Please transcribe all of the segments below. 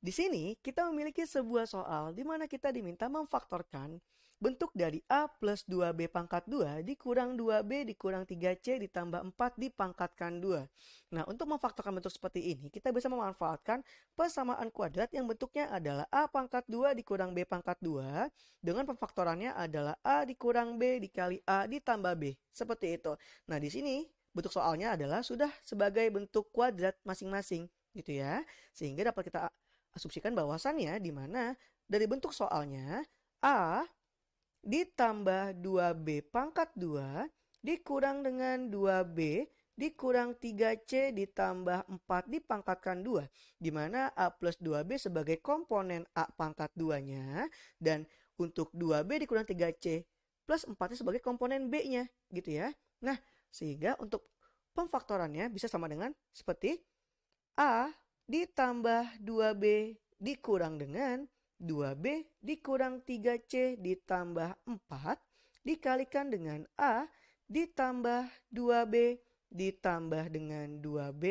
Di sini kita memiliki sebuah soal di mana kita diminta memfaktorkan bentuk dari A plus 2B pangkat 2 dikurang 2B dikurang 3C ditambah 4 dipangkatkan 2. Nah untuk memfaktorkan bentuk seperti ini kita bisa memanfaatkan persamaan kuadrat yang bentuknya adalah A pangkat 2 dikurang B pangkat 2 dengan pemfaktorannya adalah A dikurang B dikali A ditambah B. Seperti itu. Nah di sini bentuk soalnya adalah sudah sebagai bentuk kuadrat masing-masing gitu ya. Sehingga dapat kita asumsikan bahwasannya di mana dari bentuk soalnya A ditambah 2B pangkat 2 dikurang dengan 2B dikurang 3C ditambah 4 dipangkatkan 2. Di mana A plus 2B sebagai komponen A pangkat 2-nya. Dan untuk 2B dikurang 3C plus 4 sebagai komponen B-nya gitu ya. Nah sehingga untuk pemfaktorannya bisa sama dengan seperti A ditambah 2B dikurang dengan 2B dikurang 3C ditambah 4 dikalikan dengan A ditambah 2B ditambah dengan 2B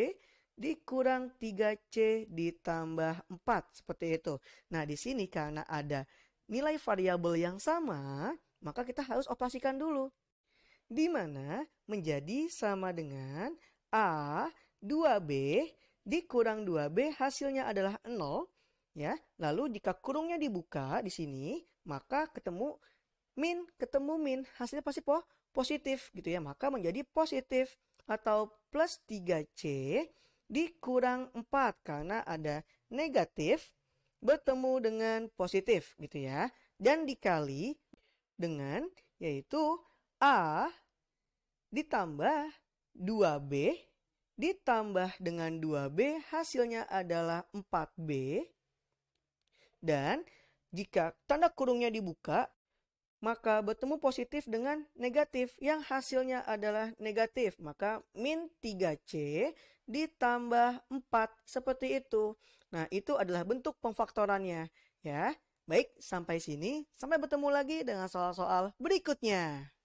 dikurang 3C ditambah 4 seperti itu. Nah, di sini karena ada nilai variabel yang sama, maka kita harus operasikan dulu. Di mana menjadi sama dengan A 2B dikurang 2B hasilnya adalah 0 ya. Lalu jika kurungnya dibuka di sini, maka ketemu min ketemu min hasilnya pasti po positif gitu ya. Maka menjadi positif atau plus 3C dikurang 4 karena ada negatif bertemu dengan positif gitu ya. Dan dikali dengan yaitu A ditambah 2B ditambah dengan 2B hasilnya adalah 4B. Dan jika tanda kurungnya dibuka, maka bertemu positif dengan negatif yang hasilnya adalah negatif. Maka min 3C ditambah 4 seperti itu. Nah itu adalah bentuk pemfaktorannya ya. Baik sampai sini, sampai bertemu lagi dengan soal-soal berikutnya.